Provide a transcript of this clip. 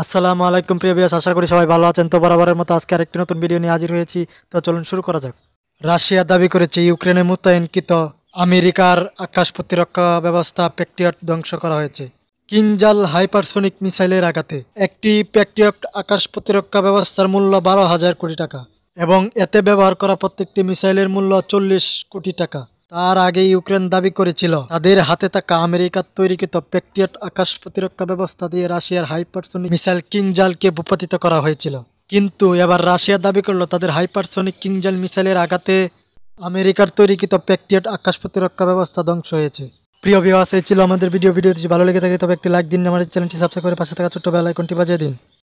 আসসালামু আলাইকুম প্রিয় বিয়াস আশা করি সবাই ভালো আছেন তো বরাবরের মতো আজকে আরেকটি নতুন ভিডিও নিয়ে হাজির হয়েছি তো চলুন শুরু করা যাক রাশিয়া দাবি করেছে ইউক্রেনে মোতায়েনকৃত আমেরিকার আকাশ প্রতিরক্ষা ব্যবস্থা প্যাক্টিয়ট ধ্বংস করা হয়েছে কিংজাল হাইপারসোনিক মিসাইলের আঘাতে একটি প্যাক্টিয়ট আকাশ প্রতিরক্ষা ব্যবস্থার মূল্য বারো হাজার কোটি টাকা এবং এতে ব্যবহার করা প্রত্যেকটি মিসাইলের মূল্য চল্লিশ কোটি টাকা তার আগে ইউক্রেন দাবি করেছিল তাদের হাতে থাকা আমেরিকার তৈরিকৃত প্যাকটিয়ট আকাশ প্রতিরক্ষা ব্যবস্থা দিয়ে রাশিয়ার হাইপারসনিক মিসাইল কিংজালকে ভূপাতিত করা হয়েছিল কিন্তু এবার রাশিয়া দাবি করলো তাদের হাইপারসনিক কিংজাল মিসাইলের আঘাতে আমেরিকার তৈরিকৃত প্যাকটিয়ট আকাশ প্রতিরক্ষা ব্যবস্থা ধ্বংস হয়েছে প্রিয় বিবাহ এই ছিল আমাদের ভিডিও ভিডিওটি ভালো লেগে থাকে তবে একটি লাইক দিন আমাদের চ্যানেলটি সাবস্ক্রাইব করে পাশে থাকা ছোট্ট বেলাইকনটি বাজিয়ে দিন